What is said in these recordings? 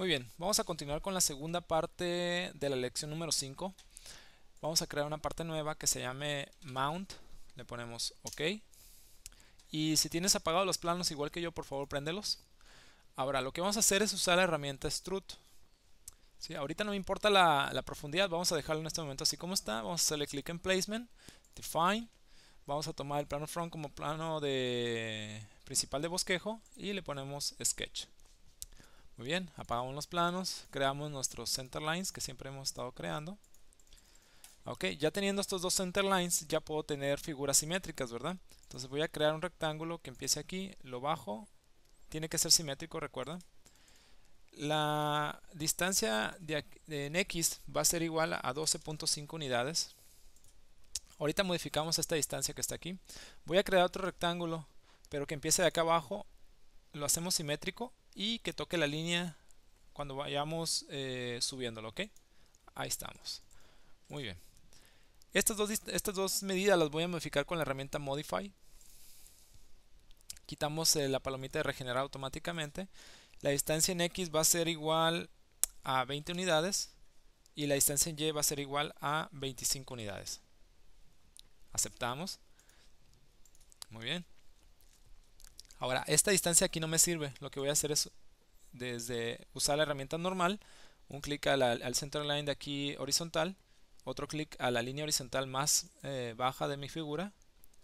Muy bien, vamos a continuar con la segunda parte de la lección número 5. Vamos a crear una parte nueva que se llame Mount. Le ponemos OK. Y si tienes apagados los planos igual que yo, por favor, préndelos. Ahora, lo que vamos a hacer es usar la herramienta Strut. ¿Sí? Ahorita no me importa la, la, profundidad, vamos a dejarlo en este momento así como está. Vamos a hacerle clic en Placement, Define. Vamos a tomar el plano front como plano de principal de bosquejo y le ponemos Sketch. Muy bien, apagamos los planos, creamos nuestros center lines que siempre hemos estado creando. Ok, ya teniendo estos dos center lines, ya puedo tener figuras simétricas, ¿verdad? Entonces voy a crear un rectángulo que empiece aquí, lo bajo, tiene que ser simétrico, recuerda. La distancia en X va a ser igual a 12.5 unidades. Ahorita modificamos esta distancia que está aquí. Voy a crear otro rectángulo, pero que empiece de acá abajo. Lo hacemos simétrico y que toque la línea cuando vayamos eh, subiéndolo, ¿ok? Ahí estamos. Muy bien. Estas dos, estas dos medidas las voy a modificar con la herramienta Modify. Quitamos eh, la palomita de regenerar automáticamente. La distancia en X va a ser igual a 20 unidades y la distancia en Y va a ser igual a 25 unidades. Aceptamos. Muy bien. Ahora, esta distancia aquí no me sirve. Lo que voy a hacer es desde usar la herramienta normal, un clic al, centro line de aquí horizontal, otro clic a la línea horizontal más eh, baja de mi figura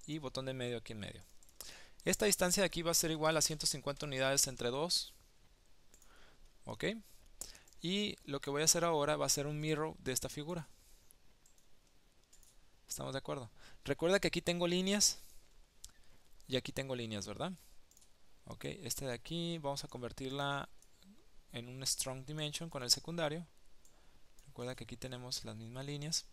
y botón de medio aquí en medio. Esta distancia de aquí va a ser igual a 150 unidades entre 2. ¿Ok? Y lo que voy a hacer ahora va a ser un mirror de esta figura. ¿Estamos de acuerdo? Recuerda que aquí tengo líneas y aquí tengo líneas, ¿verdad? ok esta de aquí vamos a convertirla en un strong dimension con el secundario recuerda que aquí tenemos las mismas líneas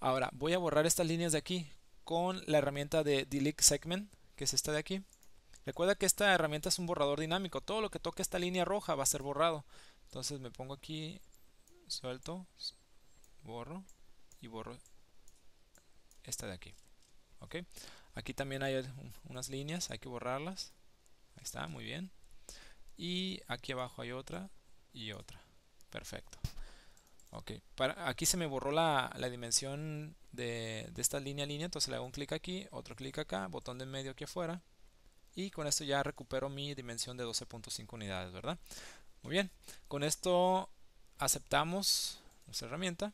ahora voy a borrar estas líneas de aquí con la herramienta de delete segment que es esta de aquí recuerda que esta herramienta es un borrador dinámico todo lo que toque esta línea roja va a ser borrado entonces me pongo aquí suelto borro y borro esta de aquí ok aquí también hay unas líneas hay que borrarlas está, muy bien. Y aquí abajo hay otra y otra. Perfecto. Ok, Para, aquí se me borró la, dimensión de, de, esta línea a línea, entonces le hago un clic aquí, otro clic acá, botón de medio aquí afuera. Y con esto ya recupero mi dimensión de 12.5 unidades, ¿verdad? Muy bien, con esto aceptamos nuestra herramienta.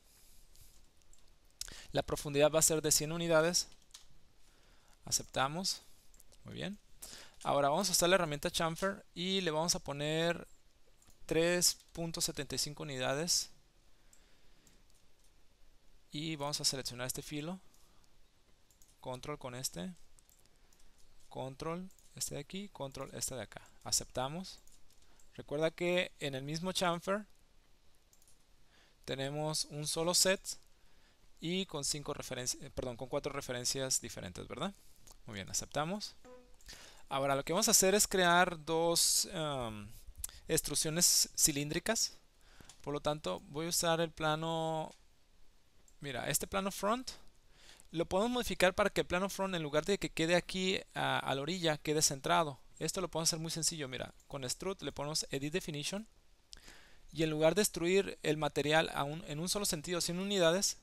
La profundidad va a ser de 100 unidades. Aceptamos. Muy bien. Ahora vamos a usar la herramienta chamfer y le vamos a poner 3.75 unidades. Y vamos a seleccionar este filo. Control con este. Control este de aquí. Control este de acá. Aceptamos. Recuerda que en el mismo chamfer tenemos un solo set y con cinco referencias, eh, perdón, con cuatro referencias diferentes, ¿verdad? Muy bien, aceptamos. Ahora lo que vamos a hacer es crear dos em, extrusiones cilíndricas. Por lo tanto, voy a usar el plano... Mira, este plano front lo podemos modificar para que el plano front en lugar de que quede aquí a, la orilla, quede centrado. Esto lo podemos hacer muy sencillo. Mira, con extrude le ponemos Edit Definition y en lugar de destruir el material en un solo sentido sin unidades,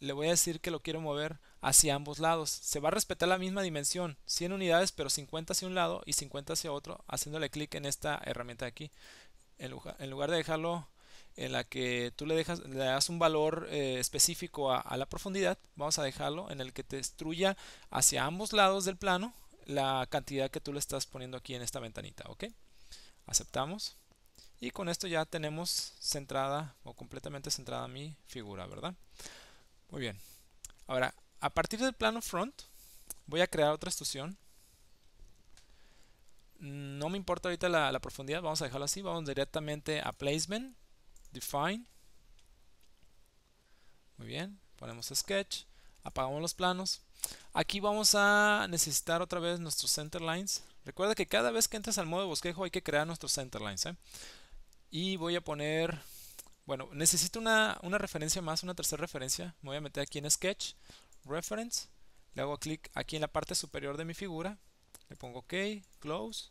le voy a decir que lo quiero mover hacia ambos lados. Se va a respetar la misma dimensión, 100 unidades, pero 50 hacia un lado y 50 hacia otro, haciéndole clic en esta herramienta aquí. En lugar, de dejarlo en la que tú le, dejas, le das un valor eh, específico a, la profundidad, vamos a dejarlo en el que te destruya hacia ambos lados del plano la cantidad que tú le estás poniendo aquí en esta ventanita, ¿ok? Aceptamos. Y con esto ya tenemos centrada o completamente centrada mi figura, ¿verdad? Muy bien. Ahora, a partir del plano front, voy a crear otra extrusión. No me importa ahorita la, profundidad, vamos a dejarlo así. Vamos directamente a Placement, Define. Muy bien, ponemos Sketch, apagamos los planos. Aquí vamos a necesitar otra vez nuestros center lines. Recuerda que cada vez que entras al modo bosquejo hay que crear nuestros center lines. ¿eh? Y voy a poner bueno, necesito una, referencia más, una tercera referencia. Me voy a meter aquí en Sketch, Reference. Le hago clic aquí en la parte superior de mi figura. Le pongo OK, Close.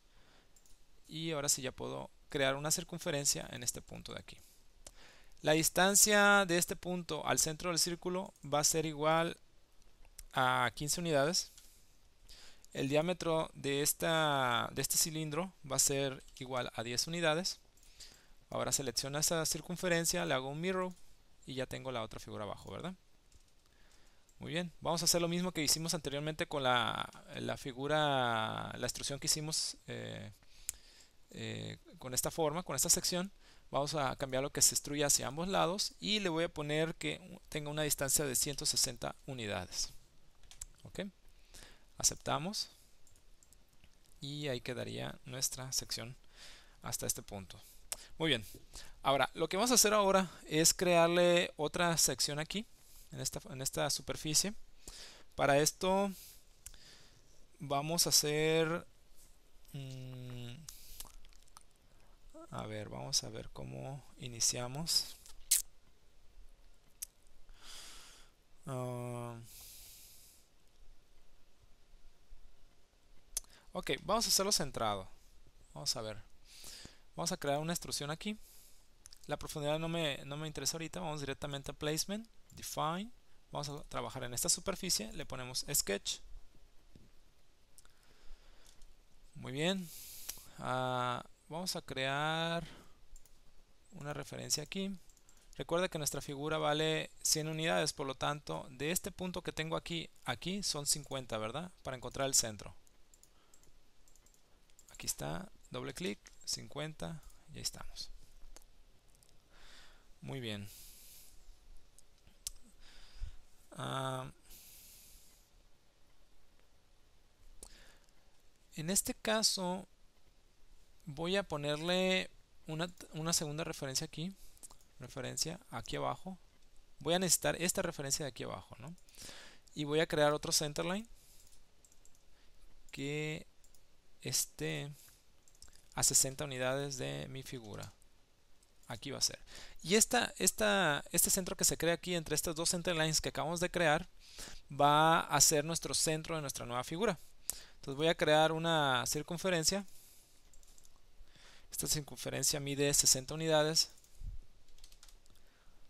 Y ahora sí ya puedo crear una circunferencia en este punto de aquí. La distancia de este punto al centro del círculo va a ser igual a 15 unidades. El diámetro de, esta, de este cilindro va a ser igual a 10 unidades. Ahora selecciono esta circunferencia, le hago un mirror y ya tengo la otra figura abajo, ¿verdad? Muy bien, vamos a hacer lo mismo que hicimos anteriormente con la, figura, la instrucción que hicimos eh, eh, con esta forma, con esta sección. Vamos a cambiar lo que se instruye hacia ambos lados y le voy a poner que tenga una distancia de 160 unidades. ¿Ok? Aceptamos y ahí quedaría nuestra sección hasta este punto. Muy bien. Ahora, lo que vamos a hacer ahora es crearle otra sección aquí, en esta, en esta superficie. Para esto vamos a hacer... Mm, a ver, vamos a ver cómo iniciamos. Ah, ok, vamos a hacerlo centrado. Vamos a ver. Vamos a crear una extrusión aquí. La profundidad no me, interesa ahorita. Vamos directamente a Placement, Define. Vamos a trabajar en esta superficie. Le ponemos Sketch. Muy bien. Ah, vamos a crear una referencia aquí. Recuerda que nuestra figura vale 100 unidades, por lo tanto, de este punto que tengo aquí, aquí son 50, ¿verdad? Para encontrar el centro. Aquí está. Doble clic, 50 y ahí estamos. Muy bien. Ah, en este caso voy a ponerle una, una segunda referencia aquí. Referencia aquí abajo. Voy a necesitar esta referencia de aquí abajo, ¿no? Y voy a crear otro centerline que esté a 60 unidades de mi figura. Aquí va a ser. Y esta, este centro que se crea aquí entre estas dos center lines que acabamos de crear va a ser nuestro centro de nuestra nueva figura. Entonces voy a crear una circunferencia. Esta circunferencia mide 60 unidades.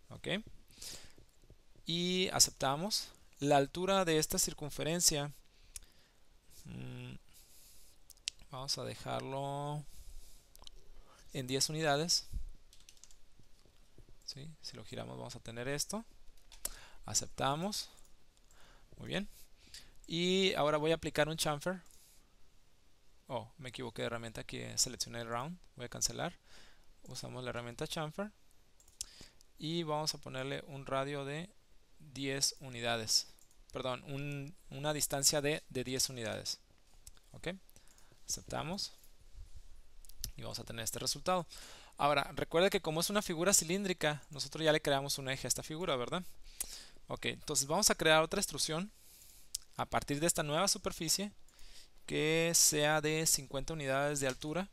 ¿Ok? Y aceptamos. La altura de esta circunferencia... Mm, vamos a dejarlo en 10 unidades. Si lo giramos vamos a tener esto. Aceptamos. Muy bien. Y ahora voy a aplicar un chamfer. Oh, me equivoqué de herramienta aquí. Eh, seleccioné el round. Voy a cancelar. Usamos la herramienta chamfer. Y vamos a ponerle un radio de 10 unidades. Perdón, una distancia de, de 10 unidades. ¿Ok? Aceptamos y vamos a tener este resultado. Ahora, recuerde que como es una figura cilíndrica, nosotros ya le creamos un eje a esta figura, ¿verdad? Ok, entonces vamos a crear otra instrucción a partir de esta nueva superficie que sea de 50 unidades de altura.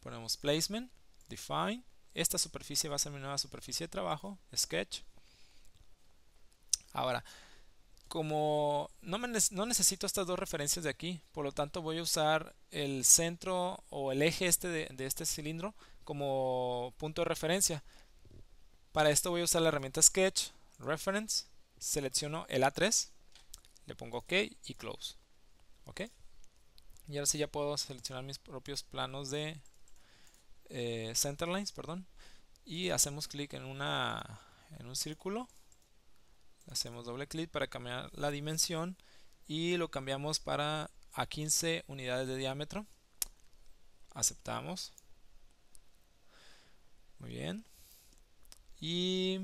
Ponemos Placement, Define. Esta superficie va a ser mi nueva superficie de trabajo, Sketch. Ahora, como no, no, necesito estas dos referencias de aquí, por lo tanto voy a usar el centro o el eje este de, este cilindro como punto de referencia. Para esto voy a usar la herramienta Sketch, Reference, selecciono el A3, le pongo OK y Close. ¿Ok? Y ahora sí ya puedo seleccionar mis propios planos de eh, Centerlines, perdón. Y hacemos clic en, una, en un círculo hacemos doble clic para cambiar la dimensión y lo cambiamos para a 15 unidades de diámetro aceptamos muy bien y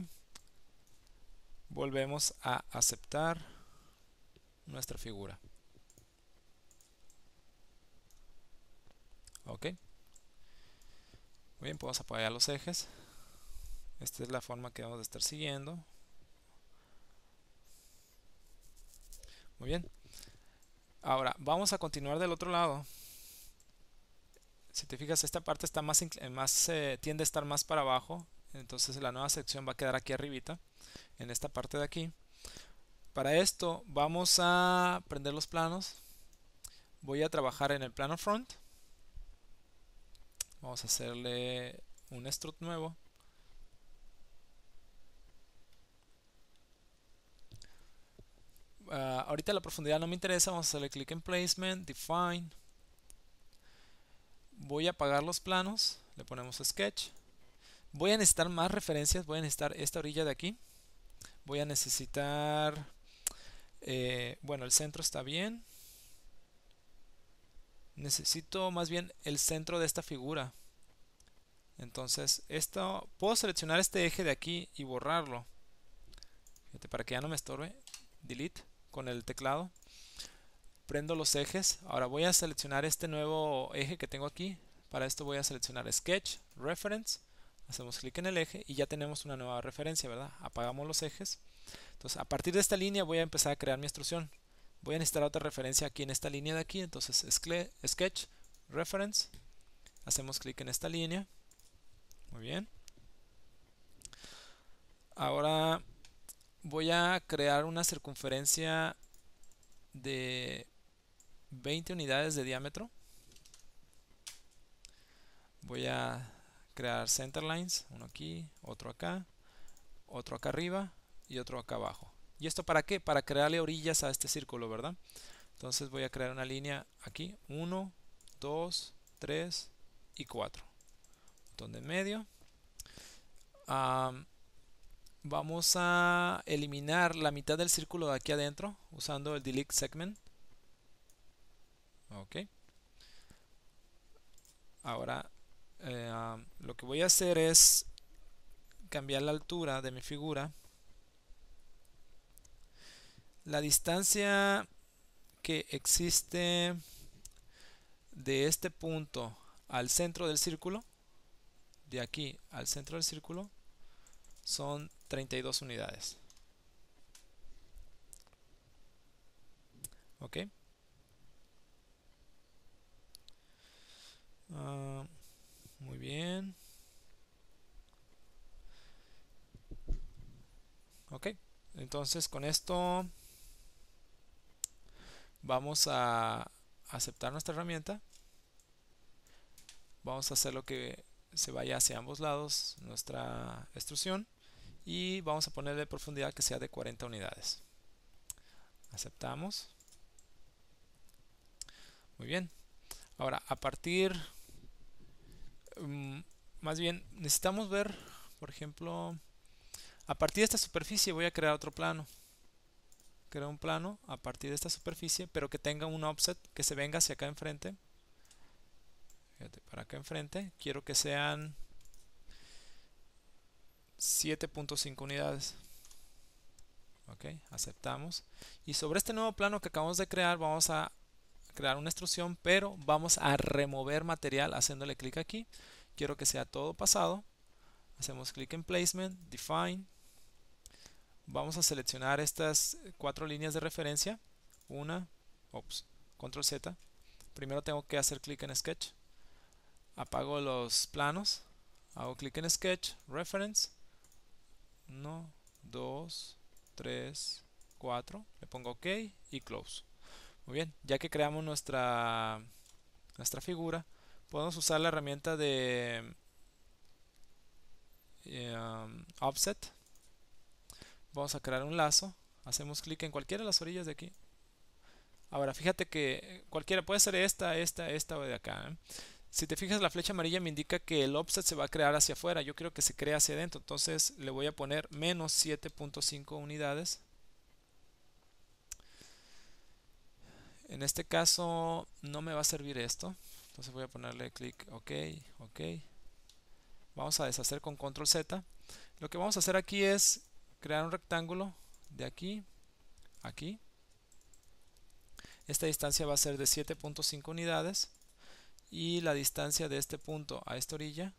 volvemos a aceptar nuestra figura ok muy bien podemos apoyar los ejes esta es la forma que vamos a estar siguiendo Muy bien. Ahora, vamos a continuar del otro lado. Si te fijas, esta parte está más, eh, tiende a estar más para abajo. Entonces la nueva sección va a quedar aquí arribita, en esta parte de aquí. Para esto vamos a prender los planos. Voy a trabajar en el plano front. Vamos a hacerle un strut nuevo. Ah, ahorita la profundidad no me interesa, vamos a hacerle clic en Placement, Define. Voy a apagar los planos, le ponemos Sketch. Voy a necesitar más referencias, voy a necesitar esta orilla de aquí. Voy a necesitar... Eh, bueno, el centro está bien. Necesito más bien el centro de esta figura. Entonces, esto puedo seleccionar este eje de aquí y borrarlo. para que ya no me estorbe. Delete con el teclado. Prendo los ejes. Ahora voy a seleccionar este nuevo eje que tengo aquí. Para esto voy a seleccionar Sketch, Reference. Hacemos clic en el eje y ya tenemos una nueva referencia, ¿verdad? Apagamos los ejes. Entonces, a partir de esta línea voy a empezar a crear mi instrucción. Voy a necesitar otra referencia aquí en esta línea de aquí. Entonces, Sketch, Reference. Hacemos clic en esta línea. Muy bien. Ahora voy a crear una circunferencia de 20 unidades de diámetro. Voy a crear center lines, uno aquí, otro acá, otro acá arriba y otro acá abajo. ¿Y esto para qué? Para crearle orillas a este círculo, ¿verdad? Entonces voy a crear una línea aquí, 1, 2, 3 y 4. Botón de medio vamos a eliminar la mitad del círculo de aquí adentro usando el delete segment. Ok. Ahora eh, um, lo que voy a hacer es cambiar la altura de mi figura. La distancia que existe de este punto al centro del círculo, de aquí al centro del círculo, son 32 unidades. Ok. Ah, muy bien. Ok, entonces con esto vamos a aceptar nuestra herramienta. Vamos a hacer lo que se vaya hacia ambos lados nuestra extrusión y vamos a ponerle profundidad que sea de 40 unidades. Aceptamos. Muy bien. Ahora, a partir... Mm, más bien, necesitamos ver, por ejemplo, a partir de esta superficie voy a crear otro plano. Creo un plano a partir de esta superficie, pero que tenga un offset que se venga hacia acá enfrente. Fíjate, para acá enfrente. Quiero que sean 7.5 unidades. Ok, aceptamos. Y sobre este nuevo plano que acabamos de crear, vamos a crear una extrusión, pero vamos a remover material haciéndole clic aquí. Quiero que sea todo pasado. Hacemos clic en Placement, Define. Vamos a seleccionar estas cuatro líneas de referencia. Una, ops, Control Z. Primero tengo que hacer clic en Sketch. Apago los planos. Hago clic en Sketch, Reference 1, 2, 3, 4. Le pongo OK y Close. Muy bien, ya que creamos nuestra, nuestra figura, podemos usar la herramienta de em, Offset. Vamos a crear un lazo. Hacemos clic en cualquiera de las orillas de aquí. Ahora, fíjate que cualquiera, puede ser esta, esta, esta o de acá. ¿eh? Si te fijas, la flecha amarilla me indica que el offset se va a crear hacia afuera. Yo quiero que se crea hacia adentro. Entonces le voy a poner menos 7.5 unidades. En este caso no me va a servir esto. Entonces voy a ponerle clic OK, OK. Vamos a deshacer con Control Z. Lo que vamos a hacer aquí es crear un rectángulo de aquí, aquí. Esta distancia va a ser de 7.5 unidades y la distancia de este punto a esta orilla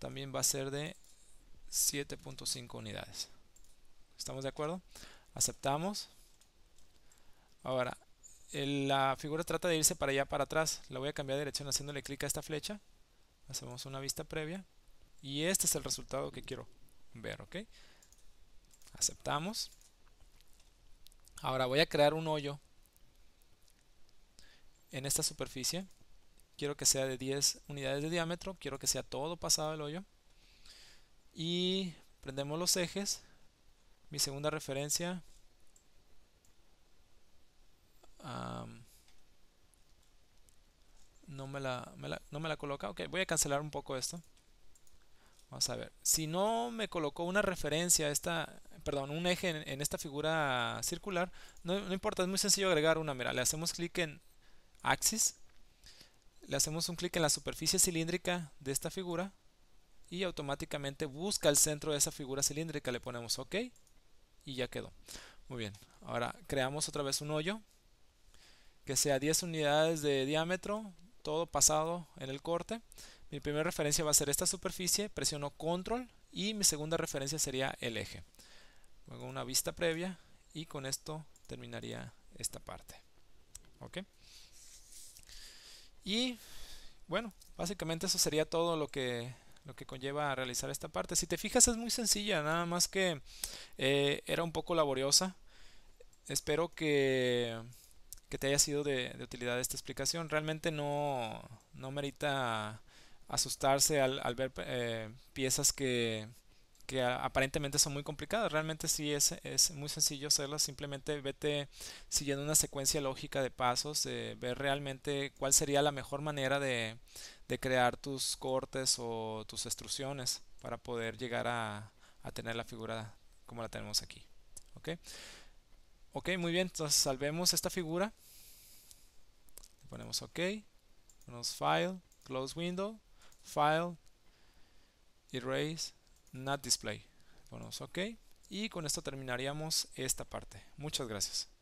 también va a ser de 7.5 unidades. ¿Estamos de acuerdo? Aceptamos. Ahora, la figura trata de irse para allá, para atrás. La voy a cambiar de dirección haciéndole clic a esta flecha. Hacemos una vista previa. Y este es el resultado que quiero ver, ¿ok? Aceptamos. Ahora voy a crear un hoyo en esta superficie quiero que sea de 10 unidades de diámetro, quiero que sea todo pasado el hoyo. Y prendemos los ejes. Mi segunda referencia. no, me la, no me la coloca. Ok, voy a cancelar un poco esto. Vamos a ver. Si no me colocó una referencia, esta, perdón, un eje en, esta figura circular, no, no importa, es muy sencillo agregar una. Mira, le hacemos clic en Axis le hacemos un clic en la superficie cilíndrica de esta figura y automáticamente busca el centro de esa figura cilíndrica. Le ponemos OK y ya quedó. Muy bien, ahora creamos otra vez un hoyo que sea 10 unidades de diámetro, todo pasado en el corte. Mi primera referencia va a ser esta superficie, presiono control y mi segunda referencia sería el eje. luego una vista previa y con esto terminaría esta parte. ¿Ok? Y bueno, básicamente eso sería todo lo que lo que conlleva a realizar esta parte. Si te fijas es muy sencilla, nada más que eh, era un poco laboriosa. Espero que, te haya sido de, utilidad esta explicación. Realmente no, no merita asustarse al, ver eh, piezas que, que aparentemente son muy complicadas. Realmente sí es, es muy sencillo hacerlas. Simplemente vete siguiendo una secuencia lógica de pasos, ver realmente cuál sería la mejor manera de, crear tus cortes o tus extrusiones para poder llegar a, tener la figura como la tenemos aquí. ¿Ok? Ok, muy bien. Entonces salvemos esta figura. Le ponemos OK. Ponemos File, Close Window, File, Erase not display. Ponemos ok. Y con esto terminaríamos esta parte. Muchas gracias.